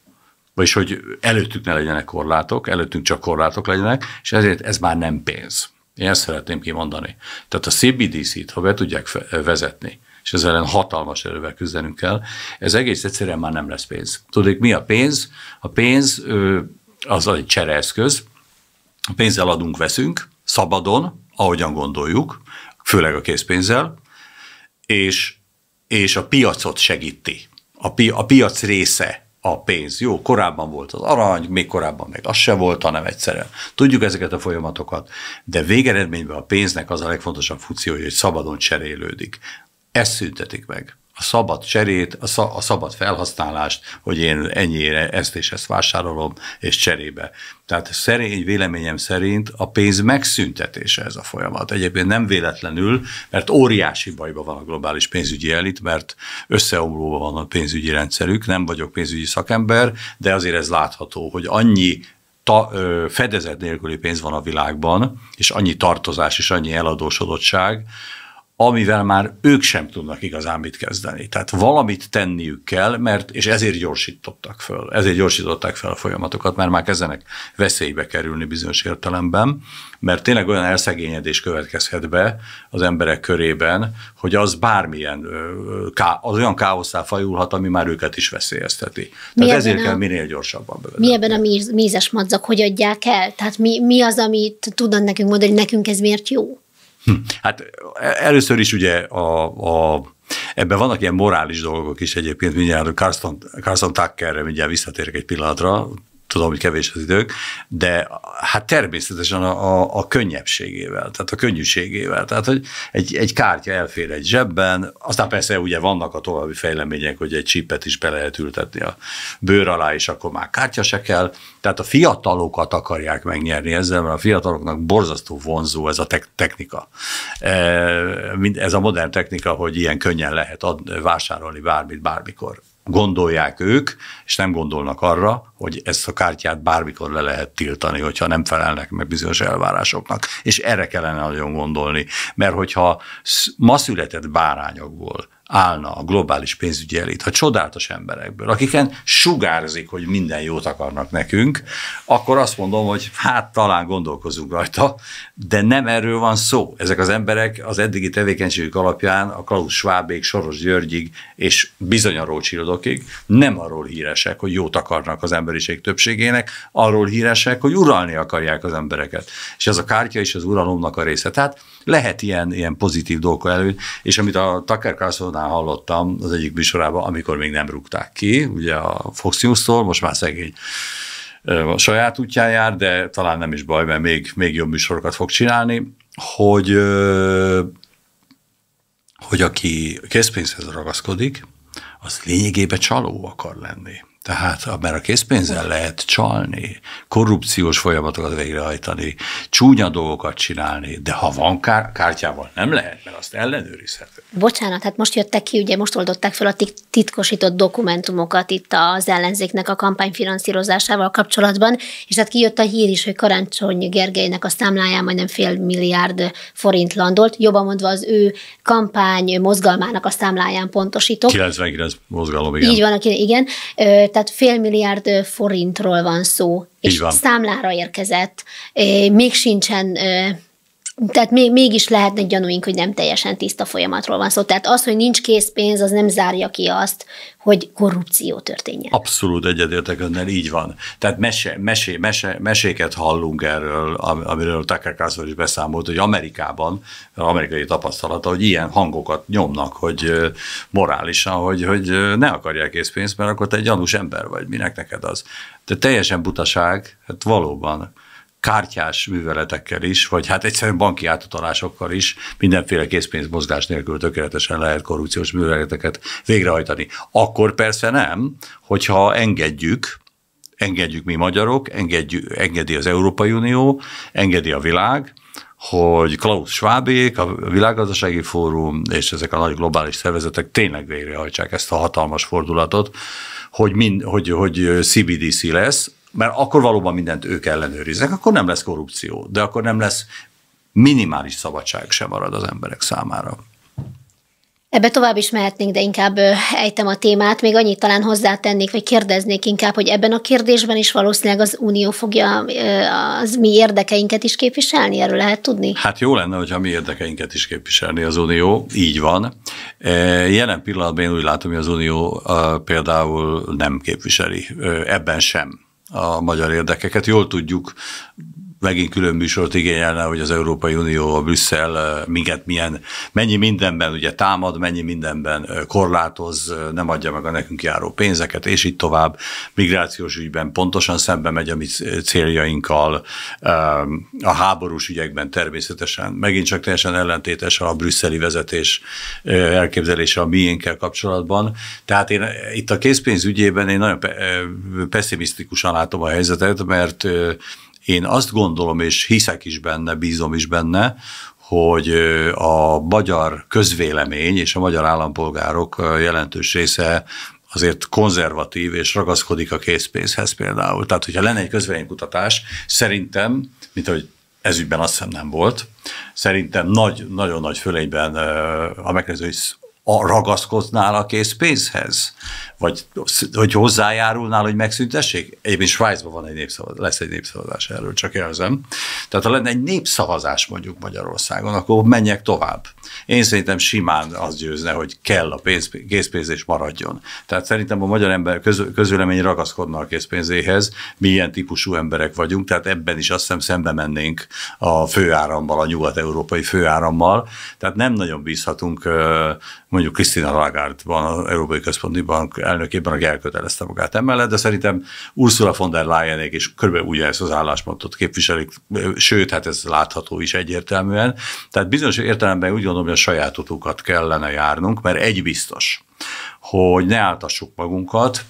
vagyis hogy előttük ne legyenek korlátok, előttünk csak korlátok legyenek, és ezért ez már nem pénz. Én ezt szeretném kimondani. Tehát a CBDC-t, ha be tudják vezetni, és ezzel ellen hatalmas erővel küzdenünk kell. Ez egész egyszerűen már nem lesz pénz. Tudod, mi a pénz? A pénz az egy csereeszköz. A pénzzel adunk, veszünk, szabadon, ahogyan gondoljuk, főleg a készpénzzel, és, és a piacot segíti. A, pi, a piac része a pénz. Jó, korábban volt az arany, még korábban meg az se volt, hanem egyszerűen. Tudjuk ezeket a folyamatokat, de végeredményben a pénznek az a legfontosabb funkciója, hogy szabadon cserélődik. Ezt szüntetik meg a szabad cserét, a, szab, a szabad felhasználást, hogy én ennyire ezt és ezt vásárolom, és cserébe. Tehát szerény, véleményem szerint a pénz megszüntetése ez a folyamat. Egyébként nem véletlenül, mert óriási bajban van a globális pénzügyi elit, mert összeomlóban van a pénzügyi rendszerük, nem vagyok pénzügyi szakember, de azért ez látható, hogy annyi ta, ö, fedezet nélküli pénz van a világban, és annyi tartozás és annyi eladósodottság, amivel már ők sem tudnak igazán mit kezdeni. Tehát valamit tenniük kell, mert, és ezért gyorsítottak föl, ezért gyorsították fel a folyamatokat, mert már kezdenek veszélybe kerülni bizonyos értelemben, mert tényleg olyan elszegényedés következhet be az emberek körében, hogy az bármilyen, az olyan káoszá fajulhat, ami már őket is veszélyezteti. Mi Tehát ezért a, kell minél gyorsabban bevezetni. Mi ebben a mézes madzak, hogy adják el? Tehát mi, mi az, amit tudnak nekünk mondani, hogy nekünk ez miért jó? Hm. Hát e, először is ugye a, a Ebben vannak ilyen morális dolgok is egyébként, mindjárt Carson, Carson Tuckerre mindjárt visszatérek egy pillanatra, tudom, hogy kevés az idők, de hát természetesen a, a, a könnyebbségével, tehát a könnyűségével. Tehát, hogy egy, egy kártya elfér egy zsebben, aztán persze ugye vannak a további fejlemények, hogy egy csipet is be lehet ültetni a bőr alá, és akkor már kártya se kell. Tehát a fiatalokat akarják megnyerni ezzel, mert a fiataloknak borzasztó vonzó ez a te- technika. E, ez a modern technika, hogy ilyen könnyen lehet ad, vásárolni bármit, bármikor gondolják ők, és nem gondolnak arra, hogy ezt a kártyát bármikor le lehet tiltani, hogyha nem felelnek meg bizonyos elvárásoknak. És erre kellene nagyon gondolni, mert hogyha ma született bárányokból állna a globális pénzügyi elit, a csodálatos emberekből, akiken sugárzik, hogy minden jót akarnak nekünk, akkor azt mondom, hogy hát talán gondolkozunk rajta, de nem erről van szó. Ezek az emberek az eddigi tevékenységük alapján a Klaus Schwabék, Soros Györgyig és bizony a Rócsirodokig nem arról híresek, hogy jót akarnak az emberiség többségének, arról híresek, hogy uralni akarják az embereket. És ez a kártya is az uralomnak a része. Tehát lehet ilyen, ilyen pozitív dolgok elő, és amit a Tucker Carlson talán hallottam az egyik műsorában, amikor még nem rúgták ki, ugye a Fox News-tól, most már szegény a saját útján jár, de talán nem is baj, mert még, még jobb műsorokat fog csinálni, hogy, hogy aki készpénzhez ragaszkodik, az lényegében csaló akar lenni. Tehát mert a készpénzzel lehet csalni, korrupciós folyamatokat végrehajtani, csúnya dolgokat csinálni, de ha van kár, kártyával, nem lehet, mert azt ellenőrizhető. Bocsánat, hát most jöttek ki, ugye most oldották fel a titkosított dokumentumokat itt az ellenzéknek a kampányfinanszírozásával kapcsolatban, és hát kijött a hír is, hogy Karácsony Gergelynek a számláján majdnem fél milliárd forint landolt, jobban mondva az ő kampány mozgalmának a számláján pontosítok. 99 mozgalom, igen. Így van, igen tehát fél milliárd forintról van szó, és van. számlára érkezett. Még sincsen tehát még, mégis lehetnek gyanúink, hogy nem teljesen tiszta folyamatról van szó. Tehát az, hogy nincs készpénz, az nem zárja ki azt, hogy korrupció történjen. Abszolút egyedértek önnel, így van. Tehát mese, mese, mese, meséket hallunk erről, amiről Tucker Carlson is beszámolt, hogy Amerikában, amerikai tapasztalata, hogy ilyen hangokat nyomnak, hogy morálisan, hogy, hogy ne akarják készpénzt, mert akkor te egy gyanús ember vagy, minek neked az. De teljesen butaság, hát valóban kártyás műveletekkel is, vagy hát egyszerűen banki átutalásokkal is mindenféle készpénzmozgás nélkül tökéletesen lehet korrupciós műveleteket végrehajtani. Akkor persze nem, hogyha engedjük, engedjük mi magyarok, engedjük, engedi az Európai Unió, engedi a világ, hogy Klaus Schwabék, a Világgazdasági Fórum és ezek a nagy globális szervezetek tényleg végrehajtsák ezt a hatalmas fordulatot, hogy, mind, hogy, hogy CBDC lesz, mert akkor valóban mindent ők ellenőriznek, akkor nem lesz korrupció, de akkor nem lesz minimális szabadság sem marad az emberek számára. Ebbe tovább is mehetnénk, de inkább ejtem a témát. Még annyit talán hozzátennék, vagy kérdeznék inkább, hogy ebben a kérdésben is valószínűleg az Unió fogja az mi érdekeinket is képviselni, erről lehet tudni? Hát jó lenne, hogyha mi érdekeinket is képviselni az Unió, így van. E, jelen pillanatban én úgy látom, hogy az Unió például nem képviseli ebben sem a magyar érdekeket. Jól tudjuk, megint külön műsort igényelne, hogy az Európai Unió, a Brüsszel minket milyen, mennyi mindenben ugye támad, mennyi mindenben korlátoz, nem adja meg a nekünk járó pénzeket, és így tovább. Migrációs ügyben pontosan szembe megy a mi céljainkkal, a háborús ügyekben természetesen, megint csak teljesen ellentétes a brüsszeli vezetés elképzelése a miénkkel kapcsolatban. Tehát én itt a készpénz ügyében én nagyon pessimisztikusan látom a helyzetet, mert én azt gondolom, és hiszek is benne, bízom is benne, hogy a magyar közvélemény és a magyar állampolgárok jelentős része azért konzervatív és ragaszkodik a készpénzhez például. Tehát, hogyha lenne egy közvéleménykutatás, szerintem, mint ahogy ezügyben azt hiszem nem volt, szerintem nagy, nagyon nagy fölényben a hogy a ragaszkodnál a készpénzhez? Vagy hogy hozzájárulnál, hogy megszüntessék? Egyébként Svájcban van egy népszavazás, lesz egy népszavazás erről, csak jelzem. Tehát ha lenne egy népszavazás mondjuk Magyarországon, akkor menjek tovább. Én szerintem simán az győzne, hogy kell a pénz, készpénz és maradjon. Tehát szerintem a magyar ember köz, közülemény ragaszkodna a készpénzéhez, milyen típusú emberek vagyunk, tehát ebben is azt hiszem szembe mennénk a főárammal, a nyugat-európai főárammal. Tehát nem nagyon bízhatunk mondjuk Krisztina Lagarde van az Európai Központi Bank elnökében, aki elkötelezte magát emellett, de szerintem Ursula von der Leyenék is körülbelül ugyanezt az álláspontot képviselik, sőt, hát ez látható is egyértelműen. Tehát bizonyos értelemben úgy gondolom, hogy a saját utukat kellene járnunk, mert egy biztos, hogy ne áltassuk magunkat,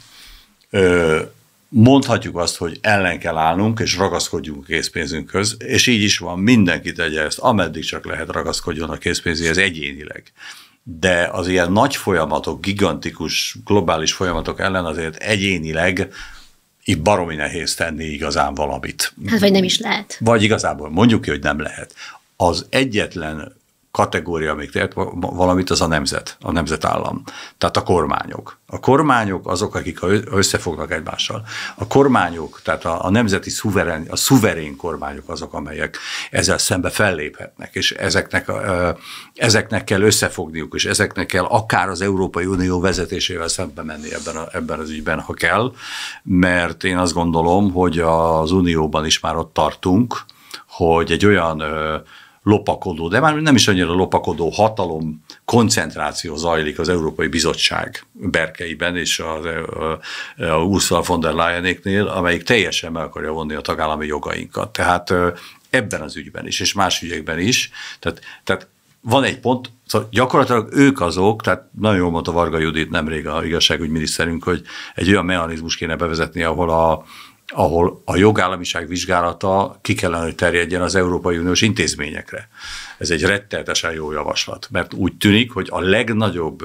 mondhatjuk azt, hogy ellen kell állnunk, és ragaszkodjunk a készpénzünkhöz, és így is van, mindenki tegye ezt, ameddig csak lehet ragaszkodjon a készpénzéhez egyénileg de az ilyen nagy folyamatok, gigantikus globális folyamatok ellen azért egyénileg itt baromi nehéz tenni igazán valamit. Hát vagy nem is lehet. Vagy igazából mondjuk ki, hogy nem lehet. Az egyetlen kategória, amik tehet valamit, az a nemzet, a nemzetállam. Tehát a kormányok. A kormányok azok, akik összefognak egymással. A kormányok, tehát a, a nemzeti szuverén, a szuverén kormányok azok, amelyek ezzel szembe felléphetnek, és ezeknek, ezeknek kell összefogniuk, és ezeknek kell akár az Európai Unió vezetésével szembe menni ebben, a, ebben az ügyben, ha kell, mert én azt gondolom, hogy az Unióban is már ott tartunk, hogy egy olyan lopakodó, de már nem is annyira lopakodó hatalom koncentráció zajlik az Európai Bizottság berkeiben és a, a, a Ursula von der Leyenéknél, amelyik teljesen meg akarja vonni a tagállami jogainkat. Tehát ebben az ügyben is, és más ügyekben is. Tehát, tehát van egy pont, szóval gyakorlatilag ők azok, tehát nagyon jól mondta Varga Judit nemrég a igazságügyminiszterünk, hogy egy olyan mechanizmus kéne bevezetni, ahol a, ahol a jogállamiság vizsgálata ki kellene, hogy terjedjen az Európai Uniós intézményekre. Ez egy retteltesen jó javaslat, mert úgy tűnik, hogy a legnagyobb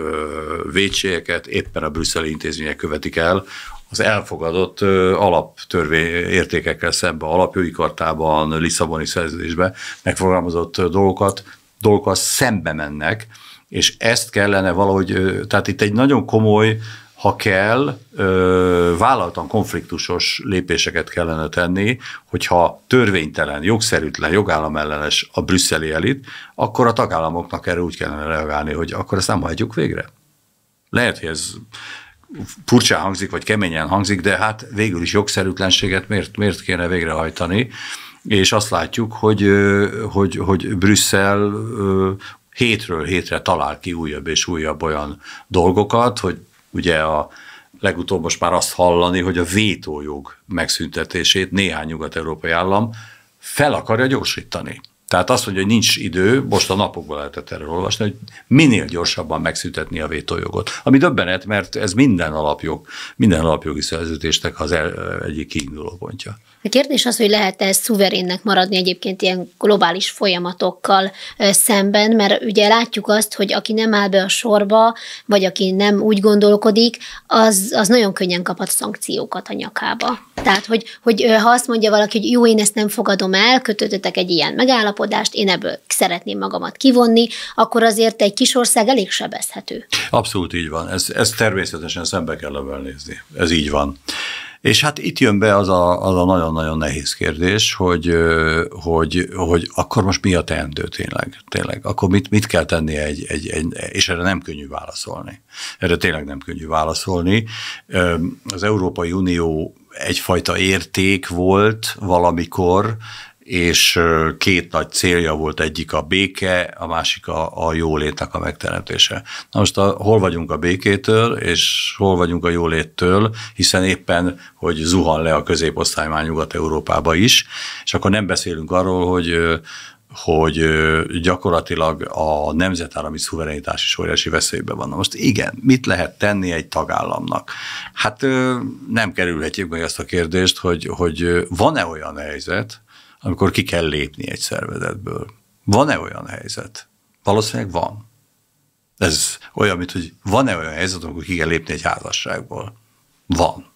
vétségeket éppen a brüsszeli intézmények követik el, az elfogadott alaptörvény értékekkel szemben, alapjogi kartában, Lisszaboni szerződésben megfogalmazott dolgokat, dolgokat szembe mennek, és ezt kellene valahogy, tehát itt egy nagyon komoly ha kell, vállaltan konfliktusos lépéseket kellene tenni, hogyha törvénytelen, jogszerűtlen, jogállamellenes a brüsszeli elit, akkor a tagállamoknak erre úgy kellene reagálni, hogy akkor ezt nem hagyjuk végre. Lehet, hogy ez furcsán hangzik, vagy keményen hangzik, de hát végül is jogszerűtlenséget miért, miért kéne végrehajtani, és azt látjuk, hogy, hogy, hogy Brüsszel hétről hétre talál ki újabb és újabb olyan dolgokat, hogy ugye a legutóbb most már azt hallani, hogy a vétójog megszüntetését néhány nyugat-európai állam fel akarja gyorsítani. Tehát azt mondja, hogy nincs idő, most a napokban lehetett erről olvasni, hogy minél gyorsabban megszüntetni a vétójogot. Ami döbbenet, mert ez minden alapjog, minden alapjogi szerződésnek az el, egyik kiinduló pontja. A kérdés az, hogy lehet-e szuverénnek maradni egyébként ilyen globális folyamatokkal szemben, mert ugye látjuk azt, hogy aki nem áll be a sorba, vagy aki nem úgy gondolkodik, az, az nagyon könnyen kaphat szankciókat a nyakába. Tehát, hogy, hogy ha azt mondja valaki, hogy jó, én ezt nem fogadom el, kötöttetek egy ilyen megállapodást, én ebből szeretném magamat kivonni, akkor azért egy kis ország elég sebezhető. Abszolút így van. Ez ez természetesen szembe kell level nézni. Ez így van. És hát itt jön be az a, az a nagyon-nagyon nehéz kérdés, hogy, hogy, hogy akkor most mi a teendő tényleg? tényleg? Akkor mit, mit kell tenni egy, egy, egy, és erre nem könnyű válaszolni. Erre tényleg nem könnyű válaszolni. Az Európai Unió egyfajta érték volt valamikor, és két nagy célja volt, egyik a béke, a másik a, a jólétnek a megteremtése. Na most a, hol vagyunk a békétől, és hol vagyunk a jóléttől, hiszen éppen, hogy zuhan le a középosztály már Nyugat-Európába is, és akkor nem beszélünk arról, hogy hogy gyakorlatilag a nemzetállami szuverenitás is óriási veszélyben van. most igen, mit lehet tenni egy tagállamnak? Hát nem kerülhetjük meg ezt a kérdést, hogy, hogy van-e olyan helyzet, amikor ki kell lépni egy szervezetből. Van-e olyan helyzet? Valószínűleg van. Ez olyan, mint hogy van-e olyan helyzet, amikor ki kell lépni egy házasságból? Van.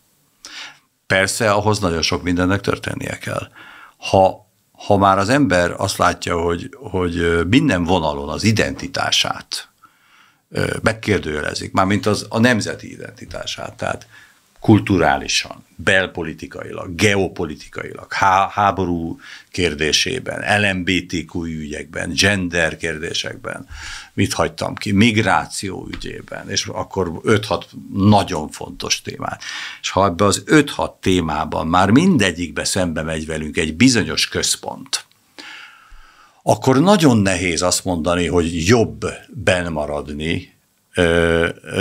Persze ahhoz nagyon sok mindennek történnie kell. Ha ha már az ember azt látja, hogy, hogy minden vonalon az identitását megkérdőjelezik, mármint az, a nemzeti identitását. Tehát kulturálisan, belpolitikailag, geopolitikailag, há- háború kérdésében, LMBTQ ügyekben, gender kérdésekben, mit hagytam ki, migráció ügyében, és akkor 5-6 nagyon fontos témát. És ha ebbe az 5-6 témában már mindegyikbe szembe megy velünk egy bizonyos központ, akkor nagyon nehéz azt mondani, hogy jobb benmaradni,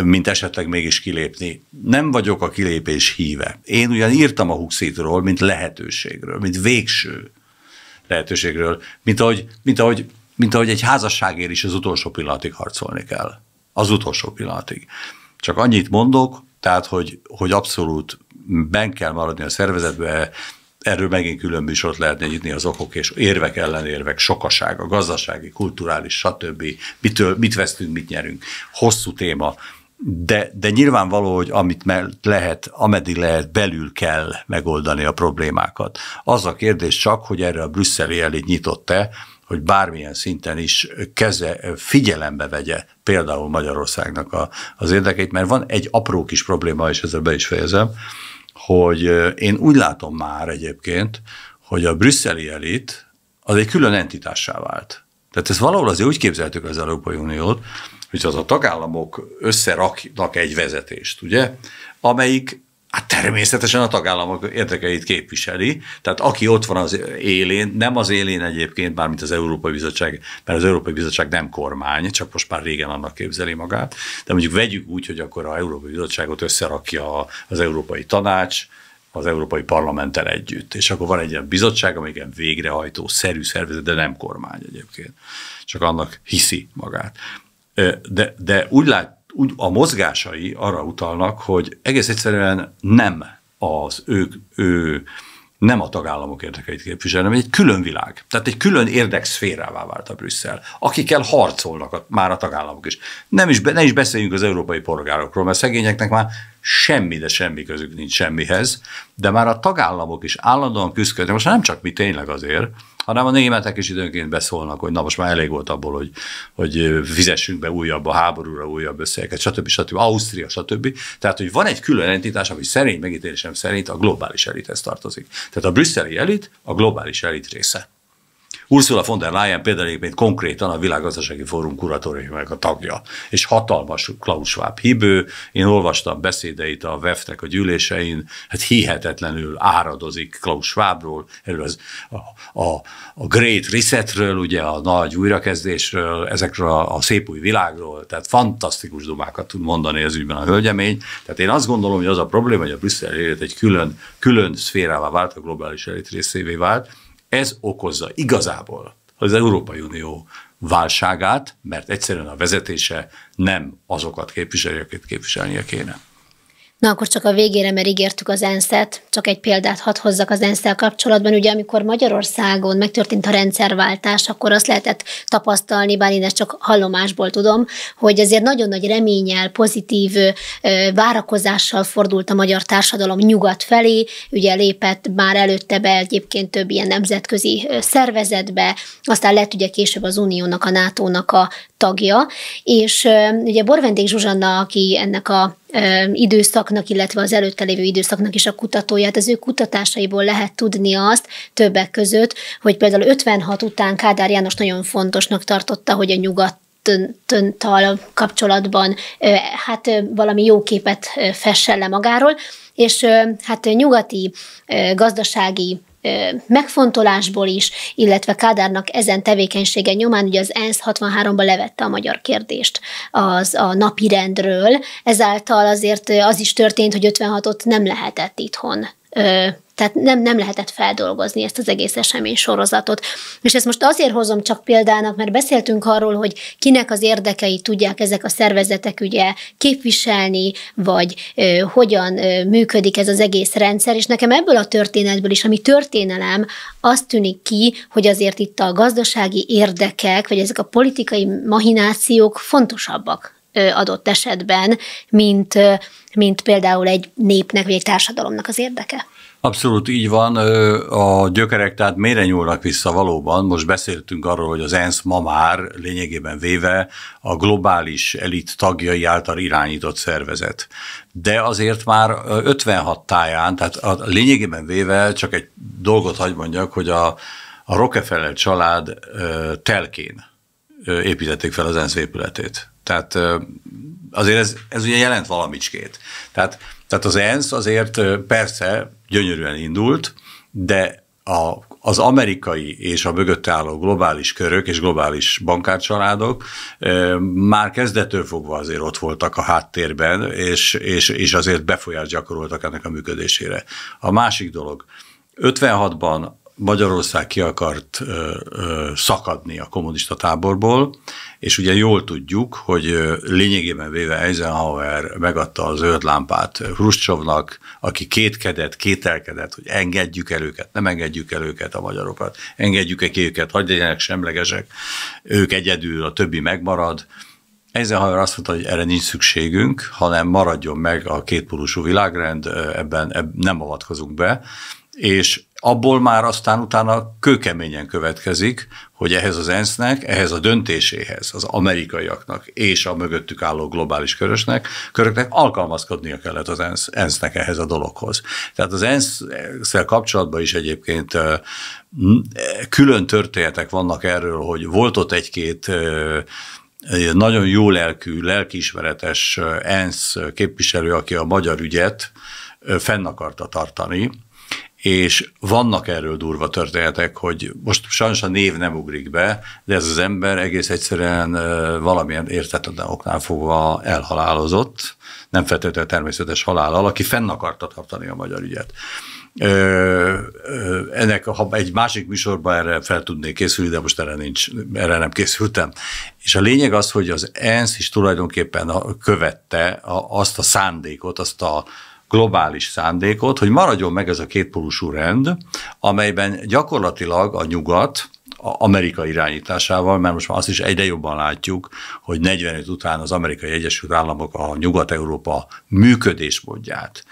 mint esetleg mégis kilépni. Nem vagyok a kilépés híve. Én ugyan írtam a Huxitról, mint lehetőségről, mint végső lehetőségről, mint ahogy, mint ahogy, mint ahogy egy házasságért is az utolsó pillanatig harcolni kell. Az utolsó pillanatig. Csak annyit mondok, tehát, hogy, hogy abszolút ben kell maradni a szervezetbe, erről megint külön műsort lehetne nyitni az okok és érvek ellenérvek sokasága, gazdasági, kulturális, stb. Mitől, mit vesztünk, mit nyerünk. Hosszú téma, de, de nyilvánvaló, hogy amit lehet, ameddig lehet, belül kell megoldani a problémákat. Az a kérdés csak, hogy erre a brüsszeli elit nyitott-e, hogy bármilyen szinten is keze, figyelembe vegye például Magyarországnak a, az érdekeit, mert van egy apró kis probléma, és ezzel be is fejezem, hogy én úgy látom már egyébként, hogy a brüsszeli elit az egy külön entitássá vált. Tehát ezt valahol azért úgy képzeltük az Európai Uniót, hogy az a tagállamok összeraknak egy vezetést, ugye, amelyik Hát természetesen a tagállamok érdekeit képviseli, tehát aki ott van az élén, nem az élén egyébként, bármint az Európai Bizottság, mert az Európai Bizottság nem kormány, csak most már régen annak képzeli magát, de mondjuk vegyük úgy, hogy akkor a Európai Bizottságot összerakja az Európai Tanács, az Európai Parlamenttel együtt. És akkor van egy ilyen bizottság, amely igen végrehajtó, szerű szervezet, de nem kormány egyébként. Csak annak hiszi magát. De, de úgy lát, úgy a mozgásai arra utalnak, hogy egész egyszerűen nem az ők, ő nem a tagállamok érdekeit képviselni, hanem egy külön világ. Tehát egy külön érdekszférává vált a Brüsszel, akikkel harcolnak a, már a tagállamok is. Nem is, ne is beszéljünk az európai polgárokról, mert szegényeknek már semmi, de semmi közük nincs semmihez, de már a tagállamok is állandóan küzdködnek, most nem csak mi tényleg azért, hanem a németek is időnként beszólnak, hogy na most már elég volt abból, hogy, hogy fizessünk be újabb a háborúra, újabb összegeket, stb. stb. Ausztria, stb. Tehát, hogy van egy külön entitás, ami szerint, megítélésem szerint a globális elithez tartozik. Tehát a brüsszeli elit a globális elit része. Ursula von der Leyen például egyébként konkrétan a Világgazdasági Fórum kuratóriumának a tagja, és hatalmas Klaus Schwab hibő. Én olvastam beszédeit a wef a gyűlésein, hát hihetetlenül áradozik Klaus Schwabról, erről az, a, a, a Great Resetről, ugye a nagy újrakezdésről, ezekről a, a szép új világról, tehát fantasztikus dumákat tud mondani az ügyben a hölgyemény. Tehát én azt gondolom, hogy az a probléma, hogy a Brüsszel élet egy külön, külön szférává vált, a globális elit részévé vált, ez okozza igazából az Európai Unió válságát, mert egyszerűen a vezetése nem azokat képviseli, akit képviselnie kéne. Na akkor csak a végére, mert ígértük az ensz csak egy példát hadd hozzak az ensz kapcsolatban. Ugye amikor Magyarországon megtörtént a rendszerváltás, akkor azt lehetett tapasztalni, bár én ezt csak hallomásból tudom, hogy ezért nagyon nagy reményel, pozitív várakozással fordult a magyar társadalom nyugat felé, ugye lépett már előtte be egyébként több ilyen nemzetközi szervezetbe, aztán lett ugye később az Uniónak, a NATO-nak a tagja, és ugye Borvendék Zsuzsanna, aki ennek a időszaknak, illetve az előtte lévő időszaknak is a kutatóját, az ő kutatásaiból lehet tudni azt többek között, hogy például 56 után Kádár János nagyon fontosnak tartotta, hogy a nyugat töntal kapcsolatban hát valami jó képet fessen le magáról, és hát nyugati gazdasági megfontolásból is, illetve Kádárnak ezen tevékenysége nyomán ugye az ENSZ 63-ban levette a magyar kérdést az a napi rendről, ezáltal azért az is történt, hogy 56-ot nem lehetett itthon tehát nem, nem lehetett feldolgozni ezt az egész esemény sorozatot. És ezt most azért hozom csak példának, mert beszéltünk arról, hogy kinek az érdekei tudják ezek a szervezetek ugye képviselni, vagy ö, hogyan ö, működik ez az egész rendszer, és nekem ebből a történetből is, ami történelem, azt tűnik ki, hogy azért itt a gazdasági érdekek, vagy ezek a politikai mahinációk fontosabbak adott esetben, mint, mint például egy népnek vagy egy társadalomnak az érdeke? Abszolút így van, a gyökerek tehát mélyre nyúlnak vissza valóban. Most beszéltünk arról, hogy az ENSZ ma már lényegében véve a globális elit tagjai által irányított szervezet. De azért már 56 táján, tehát a lényegében véve csak egy dolgot hagy mondjak, hogy a, a Rockefeller család telkén építették fel az ENSZ épületét. Tehát azért ez, ez ugye jelent valamicskét. Tehát, tehát az ENSZ azért persze gyönyörűen indult, de a, az amerikai és a mögött álló globális körök és globális bankárcsaládok e, már kezdetől fogva azért ott voltak a háttérben, és, és, és azért befolyást gyakoroltak ennek a működésére. A másik dolog, 56-ban Magyarország ki akart ö, ö, szakadni a kommunista táborból, és ugye jól tudjuk, hogy lényegében véve Eisenhower megadta az zöld lámpát Hruscsovnak, aki kétkedett, kételkedett, hogy engedjük el őket, nem engedjük el őket a magyarokat, engedjük-e ki őket, hagyd legyenek semlegesek, ők egyedül, a többi megmarad. Eisenhower azt mondta, hogy erre nincs szükségünk, hanem maradjon meg a kétpólusú világrend, ebben, ebben nem avatkozunk be, és abból már aztán utána kőkeményen következik, hogy ehhez az ENSZ-nek, ehhez a döntéséhez, az amerikaiaknak és a mögöttük álló globális körösnek, köröknek alkalmazkodnia kellett az ENSZ, nek ehhez a dologhoz. Tehát az ENSZ-szel kapcsolatban is egyébként külön történetek vannak erről, hogy volt ott egy-két nagyon jó lelkű, lelkiismeretes ENSZ képviselő, aki a magyar ügyet fenn akarta tartani, és vannak erről durva történetek, hogy most sajnos a név nem ugrik be, de ez az ember egész egyszerűen valamilyen értetlen oknál fogva elhalálozott, nem feltétlenül természetes halállal, aki fenn akarta tartani a magyar ügyet. Ö, ö, ennek, ha egy másik műsorban erre fel tudnék készülni, de most erre, nincs, erre nem készültem. És a lényeg az, hogy az ENSZ is tulajdonképpen követte a, azt a szándékot, azt a, globális szándékot, hogy maradjon meg ez a kétpólusú rend, amelyben gyakorlatilag a nyugat, Amerika irányításával, mert most már azt is egyre jobban látjuk, hogy 45 után az amerikai Egyesült Államok a Nyugat-Európa működésmódját,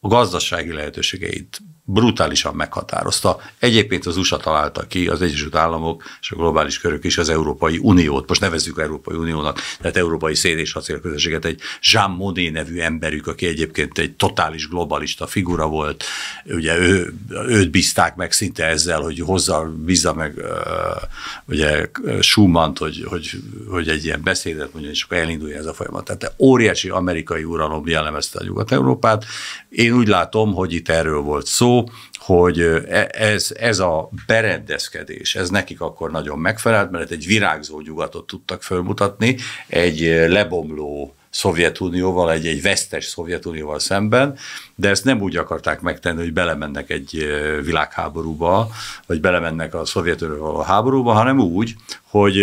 a gazdasági lehetőségeit, brutálisan meghatározta. Egyébként az USA találta ki, az Egyesült Államok és a globális körök is az Európai Uniót, most nevezzük Európai Uniónak, tehát Európai Szél és Acélközösséget, egy Jean Monnet nevű emberük, aki egyébként egy totális globalista figura volt, ugye ő, őt bízták meg szinte ezzel, hogy hozzá bízza meg ugye Schumann-t, hogy, hogy, hogy egy ilyen beszédet mondjon, és akkor elindulja ez a folyamat. Tehát óriási amerikai uralom jellemezte a Nyugat-Európát. Én úgy látom, hogy itt erről volt szó, hogy e, ez, ez a berendezkedés, ez nekik akkor nagyon megfelelt, mert egy virágzó nyugatot tudtak fölmutatni, egy lebomló Szovjetunióval, egy, egy vesztes Szovjetunióval szemben, de ezt nem úgy akarták megtenni, hogy belemennek egy világháborúba, vagy belemennek a Szovjetunióval a háborúba, hanem úgy, hogy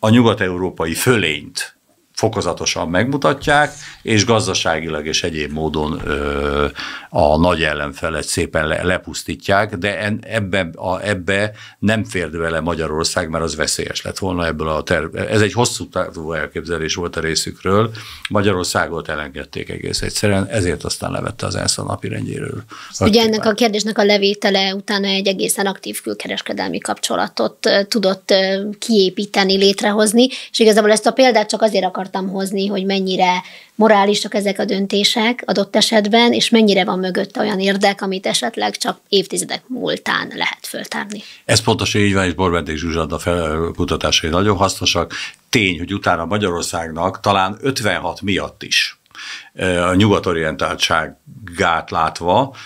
a nyugat-európai fölényt fokozatosan megmutatják, és gazdaságilag és egyéb módon ö, a nagy ellenfelet szépen le, lepusztítják, de en, ebbe, a, ebbe nem fért vele Magyarország, mert az veszélyes lett volna ebből a terv. Ez egy hosszú távú elképzelés volt a részükről. Magyarországot elengedték egész egyszerűen, ezért aztán levette az ENSZ a napi rendjéről. Ugye ennek a kérdésnek a levétele utána egy egészen aktív külkereskedelmi kapcsolatot tudott kiépíteni, létrehozni, és igazából ezt a példát csak azért akart akartam hozni, hogy mennyire morálisak ezek a döntések adott esetben, és mennyire van mögött olyan érdek, amit esetleg csak évtizedek múltán lehet föltárni. Ez pontosan így van, és Borbendék Zsuzsanna kutatásai nagyon hasznosak. Tény, hogy utána Magyarországnak talán 56 miatt is a nyugatorientáltságát látva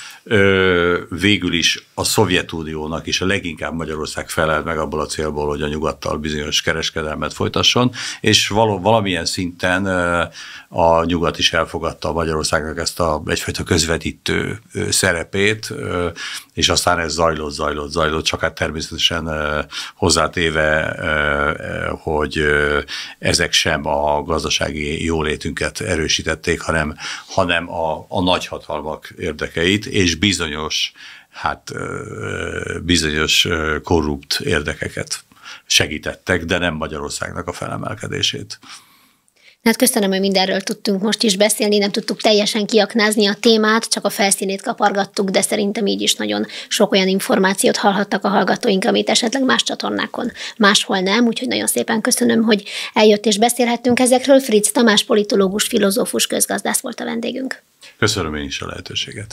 végül is a Szovjetuniónak is a leginkább Magyarország felelt meg abból a célból, hogy a nyugattal bizonyos kereskedelmet folytasson, és való, valamilyen szinten a nyugat is elfogadta Magyarországnak ezt a egyfajta közvetítő szerepét, és aztán ez zajlott, zajlott, zajlott, csak hát természetesen hozzátéve, hogy ezek sem a gazdasági jólétünket erősítették, hanem hanem, hanem a, a nagyhatalmak érdekeit, és bizonyos, hát bizonyos korrupt érdekeket segítettek, de nem Magyarországnak a felemelkedését. Hát köszönöm, hogy mindenről tudtunk most is beszélni, nem tudtuk teljesen kiaknázni a témát, csak a felszínét kapargattuk, de szerintem így is nagyon sok olyan információt hallhattak a hallgatóink, amit esetleg más csatornákon máshol nem, úgyhogy nagyon szépen köszönöm, hogy eljött és beszélhettünk ezekről. Fritz Tamás politológus, filozófus, közgazdász volt a vendégünk. Köszönöm én is a lehetőséget.